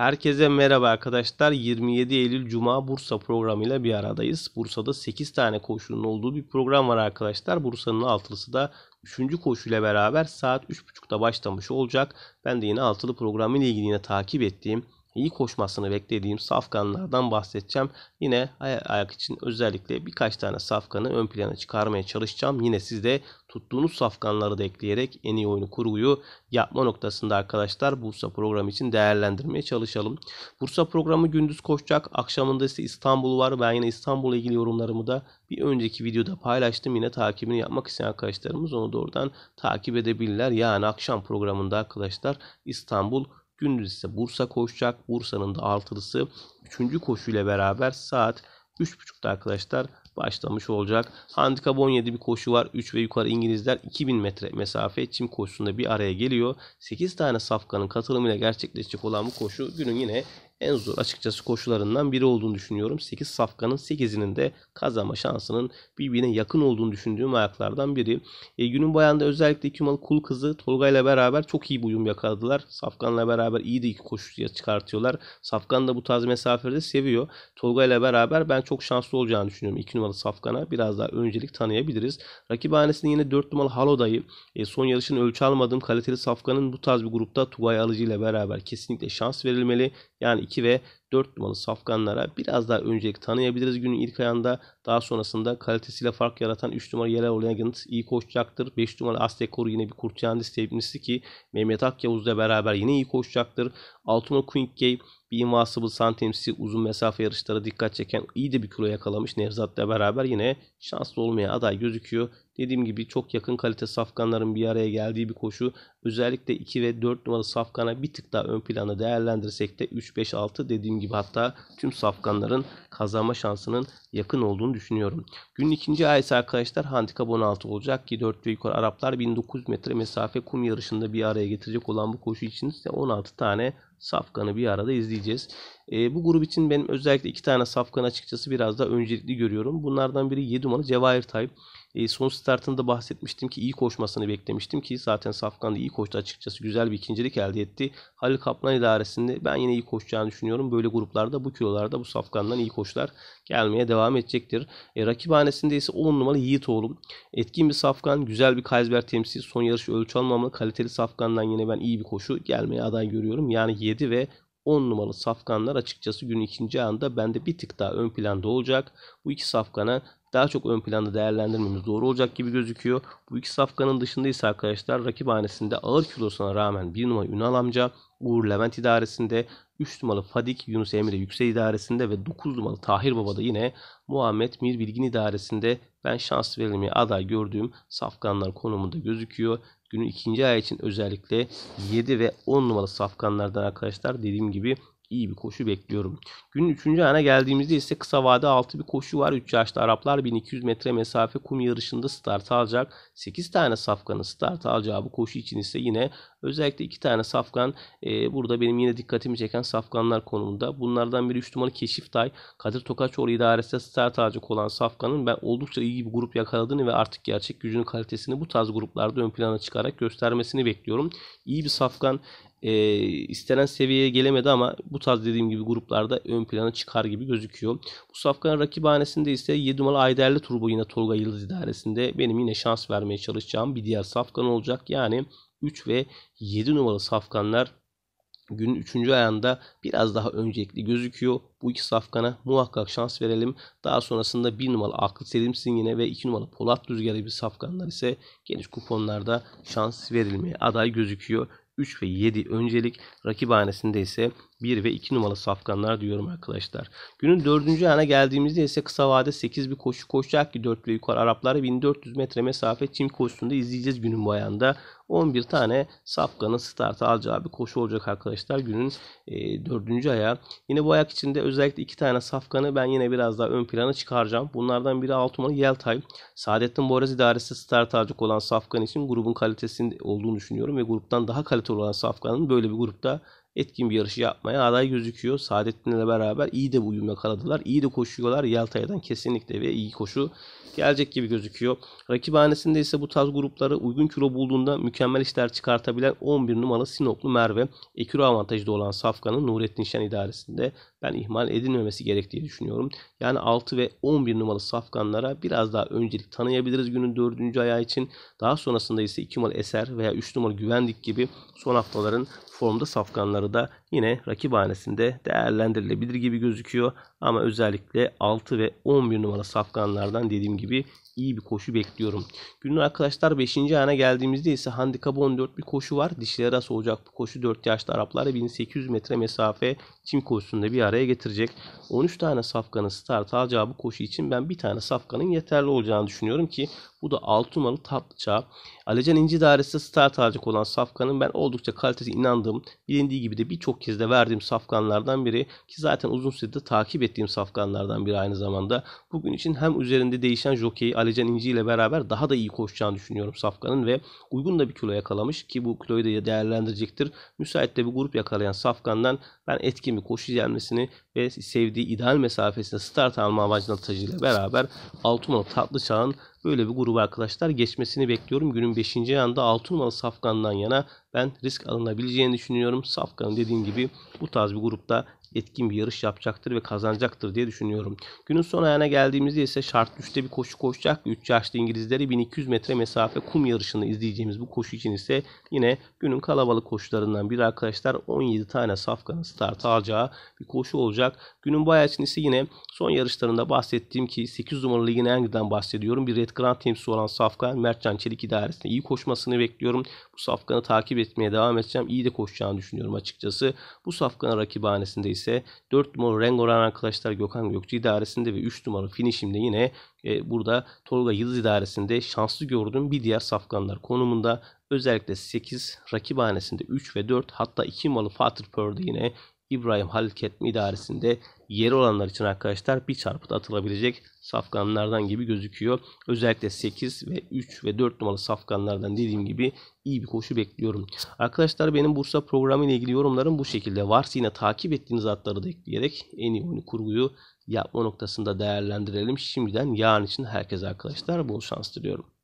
Herkese merhaba arkadaşlar. 27 Eylül Cuma Bursa programıyla bir aradayız. Bursa'da 8 tane koşunun olduğu bir program var arkadaşlar. Bursa'nın altılısı da 3. koşuyla beraber saat 3.30'da başlamış olacak. Ben de yine altılı programıyla ilgili yine takip ettiğim iyi koşmasını beklediğim safkanlardan bahsedeceğim. Yine ayak için özellikle birkaç tane safkanı ön plana çıkarmaya çalışacağım. Yine siz de tuttuğunuz safkanları da ekleyerek en iyi oyunu kurguyu yapma noktasında arkadaşlar Bursa programı için değerlendirmeye çalışalım. Bursa programı gündüz koşacak. Akşamında ise İstanbul var. Ben yine İstanbul'la ilgili yorumlarımı da bir önceki videoda paylaştım. Yine takibini yapmak isteyen arkadaşlarımız onu doğrudan takip edebilirler. Yani akşam programında arkadaşlar İstanbul Gündüz ise Bursa koşacak. Bursa'nın da altılısı 3. koşuyla beraber saat 3.30'da arkadaşlar başlamış olacak. Handikap 17 bir koşu var. 3 ve yukarı İngilizler 2000 metre mesafe çim koşusunda bir araya geliyor. 8 tane safkanın katılımıyla gerçekleşecek olan bu koşu günün yine en zor açıkçası koşularından biri olduğunu düşünüyorum. 8 safkanın 8'inin de kazanma şansının birbirine yakın olduğunu düşündüğüm ayaklardan biri. E, günün bayanda özellikle iki kul kızı Tolga ile beraber çok iyi bir uyum yakaladılar. Safkan'la beraber iyi de iki koşuya çıkartıyorlar. Safkan da bu tarz mesafeleri seviyor. Tolga ile beraber ben çok şanslı olacağını düşünüyorum. 2 numaralı Safkan'a biraz daha öncelik tanıyabiliriz. Rakip Rakibhanesinde yine 4 numaralı Haloday'ı e, son yarışın ölçü almadığım kaliteli Safkan'ın bu tarz bir grupta Tugay Alıcı ile beraber kesinlikle şans verilmeli. Yani 2 ve 4 numaralı safkanlara biraz daha öncelik tanıyabiliriz günün ilk ayında. Daha sonrasında kalitesiyle fark yaratan 3 numara yerel olan Yanıt iyi koşacaktır. 5 numara Aztekor yine bir Kurtiyandis tepkisi ki Mehmet Akyavuz'la beraber yine iyi koşacaktır. 6 numara Queen Gay bir Invincible Sun temsili uzun mesafe yarışlara dikkat çeken iyi de bir kilo yakalamış Nevzat'la beraber yine şanslı olmaya aday gözüküyor. Dediğim gibi çok yakın kalite safkanların bir araya geldiği bir koşu. Özellikle 2 ve 4 numaralı safkana bir tık daha ön plana değerlendirsek de 3, 5, 6 dediğim gibi hatta tüm safkanların kazanma şansının yakın olduğunu düşünüyorum. Günün ikinci ayısı arkadaşlar handikap 16 olacak ki 4 ve yukarı Araplar 1900 metre mesafe kum yarışında bir araya getirecek olan bu koşu için ise 16 tane safkanı bir arada izleyeceğiz. E, bu grup için benim özellikle iki tane safkan açıkçası biraz daha öncelikli görüyorum. Bunlardan biri 7 numaralı Cevahir Tayyip. E, son startında bahsetmiştim ki iyi koşmasını beklemiştim ki zaten Safkan da iyi koştu açıkçası. Güzel bir ikincilik elde etti. Halil Kaplan idaresinde ben yine iyi koşacağını düşünüyorum. Böyle gruplarda bu kilolarda bu Safkan'dan iyi koşlar gelmeye devam edecektir. E, ee, rakibhanesinde ise 10 numaralı Yiğit oğlum. Etkin bir Safkan, güzel bir Kaysberg temsil. Son yarış ölçü almamalı kaliteli Safkan'dan yine ben iyi bir koşu gelmeye aday görüyorum. Yani 7 ve 10 numaralı safkanlar açıkçası günün ikinci anda bende bir tık daha ön planda olacak. Bu iki safkana daha çok ön planda değerlendirmemiz doğru olacak gibi gözüküyor. Bu iki safkanın dışında ise arkadaşlar rakip hanesinde ağır kilosuna rağmen 1 numara Ünal amca, Uğur Levent idaresinde, 3 numaralı Fadik, Yunus Emre Yüksel idaresinde ve 9 numaralı Tahir Baba'da yine Muhammed Mir Bilgin idaresinde ben şans verilmeye aday gördüğüm safkanlar konumunda gözüküyor günün ikinci ayağı için özellikle 7 ve 10 numaralı safkanlardan arkadaşlar dediğim gibi iyi bir koşu bekliyorum. Günün 3. ana geldiğimizde ise kısa vade altı bir koşu var. 3 yaşlı Araplar 1200 metre mesafe kum yarışında start alacak. 8 tane safkanın start alacağı bu koşu için ise yine özellikle 2 tane safkan e, burada benim yine dikkatimi çeken safkanlar konumunda. Bunlardan biri 3 numaralı Keşiftay. Kadir Tokaçoğlu idaresi start alacak olan safkanın ben oldukça iyi bir grup yakaladığını ve artık gerçek gücünün kalitesini bu tarz gruplarda ön plana çıkarak göstermesini bekliyorum. İyi bir safkan e, istenen seviyeye gelemedi ama bu tarz dediğim gibi gruplarda ön plana çıkar gibi gözüküyor. Bu safkanın rakibhanesinde ise 7 numaralı Ayderli Turbo yine Tolga Yıldız idaresinde benim yine şans vermeye çalışacağım bir diğer safkan olacak. Yani 3 ve 7 numaralı safkanlar günün 3. ayağında biraz daha öncelikli gözüküyor. Bu iki safkana muhakkak şans verelim. Daha sonrasında 1 numaralı Aklı Selim Singin'e ve 2 numaralı Polat Rüzgar gibi safkanlar ise geniş kuponlarda şans verilmeye aday gözüküyor. 3 ve 7 öncelik. Rakip ise 1 ve 2 numaralı safkanlar diyorum arkadaşlar. Günün 4. ana geldiğimizde ise kısa vade 8 bir koşu koşacak ki 4 ve yukarı Araplar 1400 metre mesafe çim koşusunda izleyeceğiz günün bu ayağında. 11 tane safkanın startı alacağı bir koşu olacak arkadaşlar günün e, 4. ayağı. Yine bu ayak içinde özellikle 2 tane safkanı ben yine biraz daha ön plana çıkaracağım. Bunlardan biri 6 numaralı Yeltay. Saadettin Boraz idaresi start alacak olan safkan için grubun kalitesinin olduğunu düşünüyorum ve gruptan daha kaliteli olan safkanın böyle bir grupta etkin bir yarışı yapmaya aday gözüküyor. Saadettin ile beraber iyi de bu uyum yakaladılar. İyi de koşuyorlar. Yeltay'dan kesinlikle ve iyi koşu gelecek gibi gözüküyor. Rakibhanesinde ise bu tarz grupları uygun kilo bulduğunda mükemmel işler çıkartabilen 11 numaralı Sinoplu Merve. Eküro avantajı da olan Safkan'ın Nurettin Şen idaresinde ben ihmal edilmemesi gerektiği düşünüyorum. Yani 6 ve 11 numaralı safkanlara biraz daha öncelik tanıyabiliriz günün 4. ayağı için. Daha sonrasında ise 2 numaralı Eser veya 3 numaralı Güvendik gibi son haftaların formda safkanları da yine rakip hanesinde değerlendirilebilir gibi gözüküyor. Ama özellikle 6 ve 11 numara safkanlardan dediğim gibi iyi bir koşu bekliyorum. Günün arkadaşlar 5. ana geldiğimizde ise handikap 14 bir koşu var. Dişlere arası olacak bu koşu 4 yaşlı Araplarla 1800 metre mesafe çim koşusunda bir araya getirecek. 13 tane safkanın start alacağı bu koşu için ben bir tane safkanın yeterli olacağını düşünüyorum ki bu da 6 numaralı tatlı çağ. İnci Dairesi'nde star tacık olan safkanın ben oldukça kalitesi inandığım, bilindiği gibi de birçok kez de verdiğim safkanlardan biri ki zaten uzun süredir takip ettiğim safkanlardan biri aynı zamanda. Bugün için hem üzerinde değişen jokeyi Alecan İnci ile beraber daha da iyi koşacağını düşünüyorum safkanın ve uygun da bir kilo yakalamış ki bu kiloyu da değerlendirecektir. Müsait de bir grup yakalayan safkandan ben etkin bir koşu gelmesini ve sevdiği ideal mesafesinde start alma avantajıyla beraber 6 numaralı Tatlıçağ'ın böyle bir grubu arkadaşlar geçmesini bekliyorum. Günün 5. yanında 6 numaralı Safkan'dan yana ben risk alınabileceğini düşünüyorum. Safkan dediğim gibi bu tarz bir grupta etkin bir yarış yapacaktır ve kazanacaktır diye düşünüyorum. Günün son ayağına geldiğimizde ise şart 3'te bir koşu koşacak. 3 yaşlı İngilizleri 1200 metre mesafe kum yarışını izleyeceğimiz bu koşu için ise yine günün kalabalık koşularından biri arkadaşlar 17 tane safkanın start alacağı bir koşu olacak. Günün bayağı için ise yine son yarışlarında bahsettiğim ki 8 numaralı ligin Engi'den bahsediyorum. Bir Red Grand temsil olan Safkan Mertcan Çelik idaresinde iyi koşmasını bekliyorum. Bu Safkan'ı takip etmeye devam edeceğim. İyi de koşacağını düşünüyorum açıkçası. Bu Safkan'ın rakibhanesinde ise 4 numaralı Rengoran arkadaşlar Gökhan Gökçü idaresinde ve 3 numaralı finişimde yine e, burada Tolga Yıldız idaresinde şanslı gördüğüm bir diğer safkanlar konumunda özellikle 8 rakip hanesinde 3 ve 4 hatta 2 malı Fatih Pör'de yine İbrahim Halil Ketmi idaresinde yeri olanlar için arkadaşlar bir çarpıda atılabilecek safkanlardan gibi gözüküyor. Özellikle 8 ve 3 ve 4 numaralı safkanlardan dediğim gibi iyi bir koşu bekliyorum. Arkadaşlar benim Bursa programı ile ilgili yorumlarım bu şekilde. Varsa yine takip ettiğiniz atları da ekleyerek en iyi oyunu kurguyu yapma noktasında değerlendirelim. Şimdiden yarın için herkese arkadaşlar bol şans diliyorum.